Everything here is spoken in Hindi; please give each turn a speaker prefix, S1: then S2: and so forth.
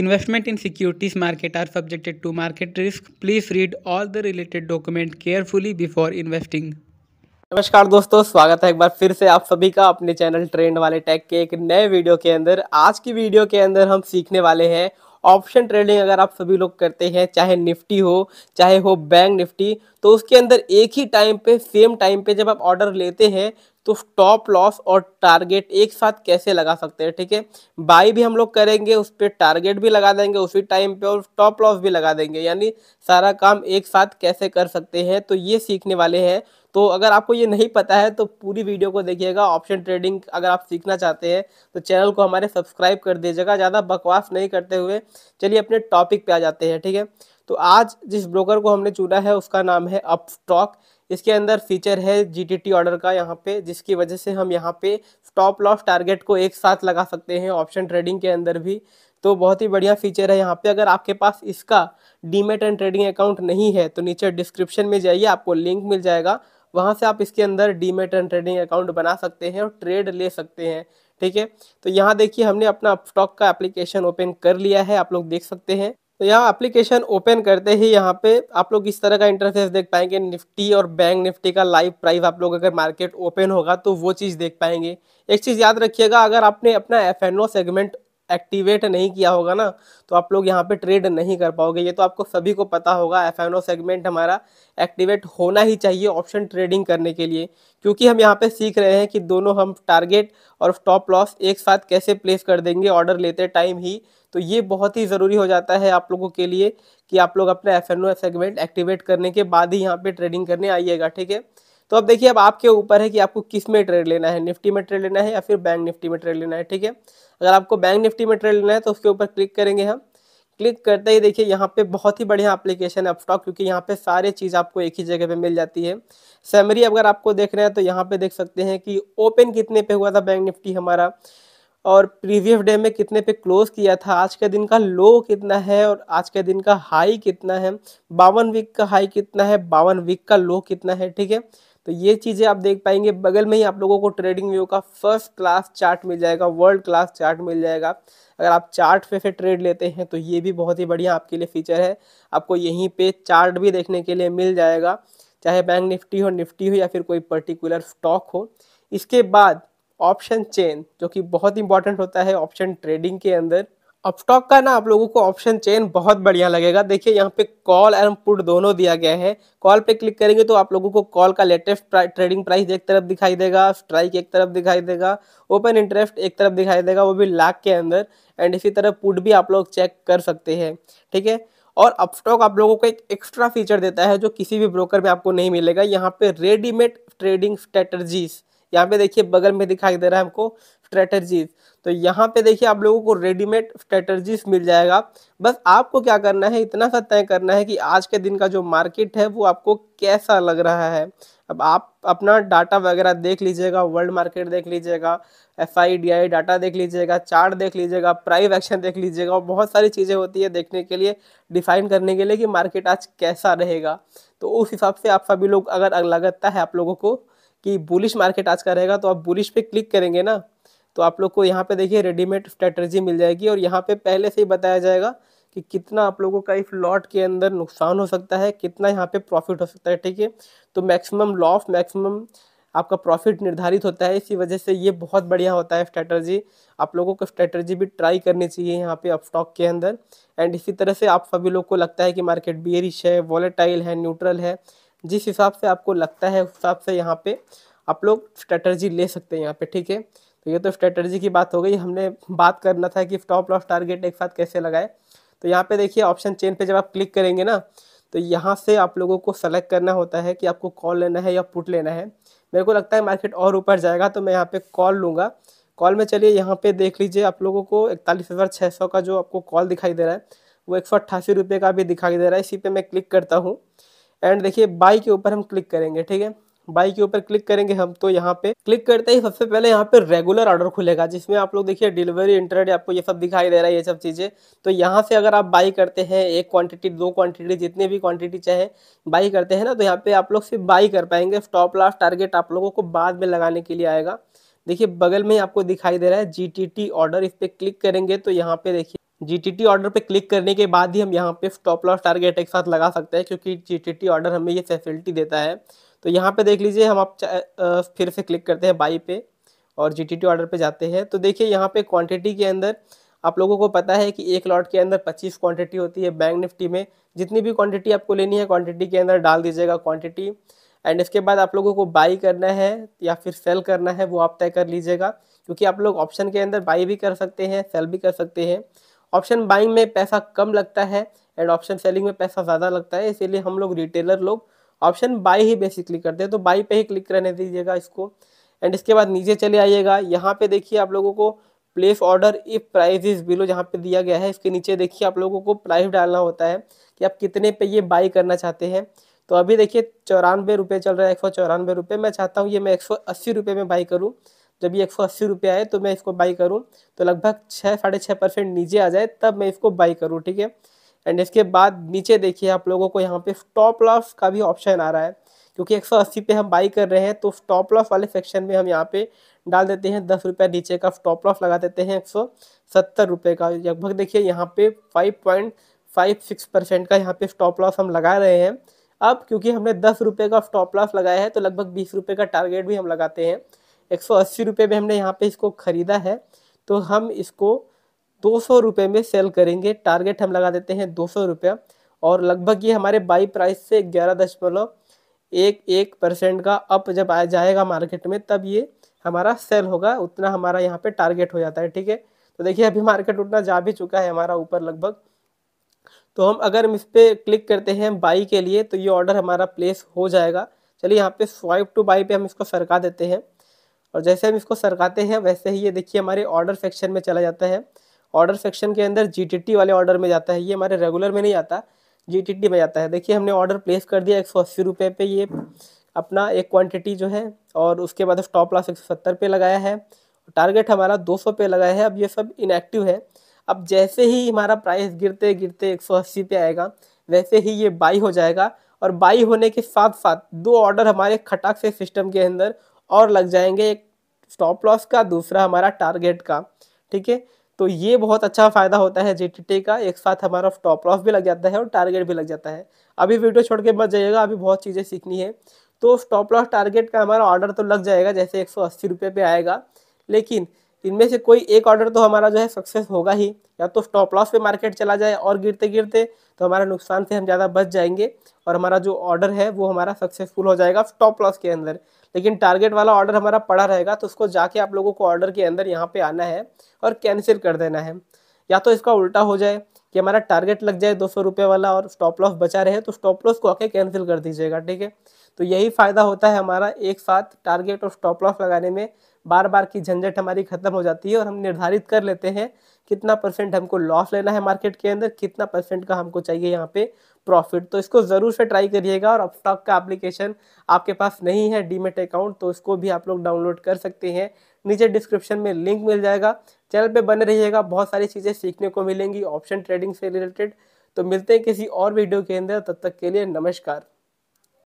S1: Investment in securities market are subjected to market risk. Please read all the related document carefully before investing. नमस्कार दोस्तों स्वागत है एक बार फिर से आप सभी का अपने चैनल ट्रेंड वाले टैग के एक नए वीडियो के अंदर आज की वीडियो के अंदर हम सीखने वाले हैं ऑप्शन ट्रेडिंग अगर आप सभी लोग करते हैं चाहे निफ्टी हो चाहे हो बैंक निफ्टी तो उसके अंदर एक ही टाइम पे सेम टाइम पे जब आप ऑर्डर लेते हैं तो स्टॉप लॉस और टारगेट एक साथ कैसे लगा सकते हैं ठीक है बाई भी हम लोग करेंगे उस पर टारगेट भी लगा देंगे उसी टाइम पे और स्टॉप लॉस भी लगा देंगे यानी सारा काम एक साथ कैसे कर सकते हैं तो ये सीखने वाले हैं तो अगर आपको ये नहीं पता है तो पूरी वीडियो को देखिएगा ऑप्शन ट्रेडिंग अगर आप सीखना चाहते हैं तो चैनल को हमारे सब्सक्राइब कर दीजिएगा ज़्यादा बकवास नहीं करते हुए चलिए अपने टॉपिक पे आ जाते हैं ठीक है तो आज जिस ब्रोकर को हमने चुना है उसका नाम है अपस्टॉक इसके अंदर फीचर है जीटीटी ऑर्डर का यहाँ पे जिसकी वजह से हम यहाँ पे स्टॉप लॉस टारगेट को एक साथ लगा सकते हैं ऑप्शन ट्रेडिंग के अंदर भी तो बहुत ही बढ़िया फीचर है यहाँ पे अगर आपके पास इसका डीमेट एंड ट्रेडिंग अकाउंट नहीं है तो नीचे डिस्क्रिप्शन में जाइए आपको लिंक मिल जाएगा वहाँ से आप इसके अंदर डीमेट एंड ट्रेडिंग अकाउंट बना सकते हैं और ट्रेड ले सकते हैं ठीक है तो यहाँ देखिए हमने अपना स्टॉक का एप्लीकेशन ओपन कर लिया है आप लोग देख सकते हैं तो यहाँ एप्लीकेशन ओपन करते ही यहाँ पे आप लोग इस तरह का इंटरफेस देख पाएंगे निफ्टी और बैंक निफ्टी का लाइव प्राइस आप लोग अगर मार्केट ओपन होगा तो वो चीज़ देख पाएंगे एक चीज़ याद रखिएगा अगर आपने अपना एफ सेगमेंट एक्टिवेट नहीं किया होगा ना तो आप लोग यहाँ पे ट्रेड नहीं कर पाओगे ये तो आपको सभी को पता होगा एफ सेगमेंट हमारा एक्टिवेट होना ही चाहिए ऑप्शन ट्रेडिंग करने के लिए क्योंकि हम यहाँ पे सीख रहे हैं कि दोनों हम टारगेट और स्टॉप लॉस एक साथ कैसे प्लेस कर देंगे ऑर्डर लेते टाइम ही तो ये बहुत ही ज़रूरी हो जाता है आप लोगों के लिए कि आप लोग अपना एफ सेगमेंट एक्टिवेट करने के बाद ही यहाँ पर ट्रेडिंग करने आइएगा ठीक है तो अब देखिए अब आपके ऊपर है कि आपको किस में ट्रेड लेना है निफ्टी में ट्रेड लेना है या फिर बैंक निफ्टी में ट्रेड लेना है ठीक है अगर आपको बैंक निफ्टी में ट्रेड लेना है तो उसके ऊपर क्लिक करेंगे हम क्लिक करते ही देखिए यहाँ पे बहुत ही बढ़िया एप्लीकेशन है अपस्टॉक क्योंकि यहाँ पे सारे चीज़ आपको एक ही जगह पे मिल जाती है सैमरी अगर आपको देख रहे हैं तो यहाँ पे देख सकते हैं कि ओपन कितने पे हुआ था बैंक निफ्टी हमारा और प्रीवियस डे में कितने पे क्लोज किया था आज के दिन का लो कितना है और आज के दिन का हाई कितना है बावन वीक का हाई कितना है बावन वीक का लो कितना है ठीक है तो ये चीज़ें आप देख पाएंगे बगल में ही आप लोगों को ट्रेडिंग व्यू का फर्स्ट क्लास चार्ट मिल जाएगा वर्ल्ड क्लास चार्ट मिल जाएगा अगर आप चार्ट पे से ट्रेड लेते हैं तो ये भी बहुत ही बढ़िया आपके लिए फीचर है आपको यहीं पे चार्ट भी देखने के लिए मिल जाएगा चाहे बैंक निफ्टी हो निफ्टी हो या फिर कोई पर्टिकुलर स्टॉक हो इसके बाद ऑप्शन चेन जो कि बहुत इंपॉर्टेंट होता है ऑप्शन ट्रेडिंग के अंदर अपस्टॉक का ना आप लोगों को ऑप्शन चेन बहुत बढ़िया लगेगा देखिए यहाँ पे कॉल एंड पुट दोनों दिया गया है कॉल पे क्लिक करेंगे तो आप लोगों को कॉल का लेटेस्ट ट्रेडिंग प्राइस एक तरफ दिखाई देगा स्ट्राइक एक तरफ दिखाई देगा ओपन इंटरेस्ट एक तरफ दिखाई देगा वो भी लाख के अंदर एंड इसी तरह पुट भी आप लोग चेक कर सकते हैं ठीक है और अपस्टॉक आप लोगों को एक एक्स्ट्रा फीचर देता है जो किसी भी ब्रोकर में आपको नहीं मिलेगा यहाँ पे रेडीमेड ट्रेडिंग स्ट्रेटर्जीज यहाँ पे देखिए बगल में दिखाई दे रहा है हमको स्ट्रेटर्जीज तो यहाँ पे देखिए आप लोगों को रेडीमेड स्ट्रेटर्जीज मिल जाएगा बस आपको क्या करना है इतना सा तय करना है कि आज के दिन का जो मार्केट है वो आपको कैसा लग रहा है अब आप अपना डाटा वगैरह देख लीजिएगा वर्ल्ड मार्केट देख लीजिएगा F I D I data देख लीजिएगा चार्ट देख लीजिएगा प्राइव एक्शन देख लीजिएगा बहुत सारी चीज़ें होती है देखने के लिए डिफाइन करने के लिए कि मार्केट आज कैसा रहेगा तो उस हिसाब से आप सभी लोग अगर लगता है आप लोगों को कि बुलिश मार्केट आज का रहेगा तो आप बुलिश पे क्लिक करेंगे ना तो आप लोग को यहाँ पे देखिए रेडीमेड स्ट्रेटर्जी मिल जाएगी और यहाँ पे पहले से ही बताया जाएगा कि कितना आप लोगों का इस लॉट के अंदर नुकसान हो सकता है कितना यहाँ पे प्रॉफिट हो सकता है ठीक है तो मैक्सिमम लॉस मैक्सिमम आपका प्रॉफिट निर्धारित होता है इसी वजह से ये बहुत बढ़िया होता है स्ट्रैटर्जी आप लोगों को स्ट्रैटर्जी भी ट्राई करनी चाहिए यहाँ पे अप स्टॉक के अंदर एंड इसी तरह से आप सभी लोग को लगता है कि मार्केट बियरिश है वॉलेटाइल है न्यूट्रल है जिस हिसाब से आपको लगता है उस हिसाब से यहाँ पे आप लोग स्ट्रैटर्जी ले सकते हैं यहाँ पे ठीक है तो ये तो स्ट्रेटर्जी की बात हो गई हमने बात करना था कि टॉप लॉस टारगेट एक साथ कैसे लगाए तो यहाँ पे देखिए ऑप्शन चेन पे जब आप क्लिक करेंगे ना तो यहाँ से आप लोगों को सेलेक्ट करना होता है कि आपको कॉल लेना है या पुट लेना है मेरे को लगता है मार्केट और ऊपर जाएगा तो मैं यहाँ पे कॉल लूँगा कॉल में चलिए यहाँ पे देख लीजिए आप लोगों को इकतालीस हज़ार छः सौ का जो आपको कॉल दिखाई दे रहा है वो एक सौ अट्ठासी रुपये का भी दिखाई दे रहा है इसी पर मैं क्लिक करता हूँ एंड देखिए बाई के ऊपर हम क्लिक करेंगे ठीक है बाई के ऊपर क्लिक करेंगे हम तो यहाँ पे क्लिक करते ही सबसे पहले यहाँ पे रेगुलर ऑर्डर खुलेगा जिसमें आप लोग देखिए डिलीवरी इंटरनेट आपको ये सब दिखाई दे रहा है ये सब चीज़ें तो यहाँ से अगर आप बाई करते हैं एक क्वांटिटी दो क्वांटिटी जितने भी क्वांटिटी चाहे बाई करते हैं ना तो यहाँ पे आप लोग सिर्फ बाई कर पाएंगे स्टॉप लास्ट टारगेट आप लोगों को बाद में लगाने के लिए आएगा देखिए बगल में आपको दिखाई दे रहा है जी ऑर्डर इस पर क्लिक करेंगे तो यहाँ पे देखिए जी ऑर्डर पे क्लिक करने के बाद ही हम यहाँ पे स्टॉप लॉस टारगेट एक साथ लगा सकते हैं क्योंकि जी ऑर्डर हमें ये फैसिलिटी देता है तो यहाँ पे देख लीजिए हम आप फिर से क्लिक करते हैं बाई पे और जी टी ऑर्डर पे जाते हैं तो देखिए यहाँ पे क्वांटिटी के अंदर आप लोगों को पता है कि एक लॉट के अंदर 25 क्वांटिटी होती है बैंक निफ्टी में जितनी भी क्वांटिटी आपको लेनी है क्वांटिटी के अंदर डाल दीजिएगा क्वांटिटी एंड इसके बाद आप लोगों को बाई करना है या फिर सेल करना है वो आप तय कर लीजिएगा क्योंकि आप लोग ऑप्शन के अंदर बाई भी कर सकते हैं सेल भी कर सकते हैं ऑप्शन बाइंग में पैसा कम लगता है एंड ऑप्शन सेलिंग में पैसा ज़्यादा लगता है इसीलिए हम लोग रिटेलर लोग ऑप्शन बाई ही बेसिकली करते हैं तो बाई पे ही क्लिक करने दीजिएगा इसको एंड इसके बाद नीचे चले आइएगा यहाँ पे देखिए आप लोगों को place order if price is below जहाँ पे दिया गया है इसके नीचे देखिए आप लोगों को प्राइस डालना होता है कि आप कितने पे ये बाई करना चाहते हैं तो अभी देखिए चौरानवे रुपये चल रहा है एक सौ चौरानवे रुपये मैं चाहता हूँ ये मैं एक सौ अस्सी रुपये में बाई करूँ जब ये एक सौ अस्सी रुपये आए तो मैं इसको बाई करूँ तो लगभग छः साढ़े छः परसेंट नीचे आ जाए तब मैं इसको बाई करूँ ठीक है एंड इसके बाद नीचे देखिए आप लोगों को यहाँ पे स्टॉप लॉस का भी ऑप्शन आ रहा है क्योंकि 180 पे हम बाई कर रहे हैं तो स्टॉप लॉस वाले सेक्शन में हम यहाँ पे डाल देते हैं दस रुपये नीचे का स्टॉप लॉस लगा देते हैं एक सौ सत्तर रुपये का लगभग देखिए यहाँ पे five point five six percent का यहाँ पे स्टॉप लॉस हम लगा रहे हैं अब क्योंकि हमने दस रुपये का स्टॉप लॉस लगाया है तो लगभग बीस रुपये का टारगेट भी हम लगाते हैं एक सौ अस्सी रुपये में हमने यहाँ पे इसको ख़रीदा है तो हम इसको दो सौ रुपये में सेल करेंगे टारगेट हम लगा देते हैं दो सौ और लगभग ये हमारे बाई प्राइस से ग्यारह दशमलव एक एक परसेंट का अप जब आ जाएगा मार्केट में तब ये हमारा सेल होगा उतना हमारा यहाँ पे टारगेट हो जाता है ठीक है तो देखिए अभी मार्केट उतना जा भी चुका है हमारा ऊपर लगभग तो हम अगर हम इस पर क्लिक करते हैं बाई के लिए तो ये ऑर्डर हमारा प्लेस हो जाएगा चलिए यहाँ पे स्वाइप टू बाई पे हम इसको सरका देते हैं और जैसे हम इसको सरकाते हैं वैसे ही ये देखिए हमारे ऑर्डर सेक्शन में चला जाता है ऑर्डर सेक्शन के अंदर जी वाले ऑर्डर में जाता है ये हमारे रेगुलर में नहीं आता जी में जाता है देखिए हमने ऑर्डर प्लेस कर दिया एक सौ अस्सी रुपये पे ये अपना एक क्वांटिटी जो है और उसके बाद स्टॉप लॉस एक सौ सत्तर पे लगाया है टारगेट हमारा दो सौ पे लगाया है अब ये सब इनएक्टिव है अब जैसे ही हमारा प्राइस गिरते गिरते एक सौ अस्सी पे आएगा वैसे ही ये बाई हो जाएगा और बाई होने के साथ साथ दो ऑर्डर हमारे खटाक से सिस्टम के अंदर और लग जाएंगे एक स्टॉप लॉस का दूसरा हमारा टारगेट का ठीक है तो ये बहुत अच्छा फ़ायदा होता है जे का एक साथ हमारा टॉप लॉफ भी लग जाता है और टारगेट भी लग जाता है अभी वीडियो छोड़ के मत जाइएगा अभी बहुत चीज़ें सीखनी है तो स्टॉप लॉस टारगेट का हमारा ऑर्डर तो लग जाएगा जैसे एक सौ पे आएगा लेकिन इनमें से कोई एक ऑर्डर तो हमारा जो है सक्सेस होगा ही या तो स्टॉप लॉस पे मार्केट चला जाए और गिरते गिरते तो हमारा नुकसान से हम ज़्यादा बच जाएंगे और हमारा जो ऑर्डर है वो हमारा सक्सेसफुल हो जाएगा स्टॉप लॉस के अंदर लेकिन टारगेट वाला ऑर्डर हमारा पड़ा रहेगा तो उसको जाके आप लोगों को ऑर्डर के अंदर यहाँ पे आना है और कैंसिल कर देना है या तो इसका उल्टा हो जाए कि हमारा टारगेट लग जाए दो सौ रुपये वाला और स्टॉप लॉस बचा रहे तो स्टॉप लॉस को आके कैंसिल कर दीजिएगा ठीक है तो यही फ़ायदा होता है हमारा एक साथ टारगेट और स्टॉप लॉस लगाने में बार बार की झंझट हमारी खत्म हो जाती है और हम निर्धारित कर लेते हैं कितना परसेंट हमको लॉस लेना है मार्केट के अंदर कितना परसेंट का हमको चाहिए यहाँ पे प्रॉफिट तो इसको ज़रूर से ट्राई करिएगा और अपस्टॉक का एप्लीकेशन आपके पास नहीं है डीमेट अकाउंट तो इसको भी आप लोग डाउनलोड कर सकते हैं नीचे डिस्क्रिप्शन में लिंक मिल जाएगा चैनल पे बने रहिएगा बहुत सारी चीज़ें सीखने को मिलेंगी ऑप्शन ट्रेडिंग से रिलेटेड तो मिलते हैं किसी और वीडियो के अंदर तब तक के लिए नमस्कार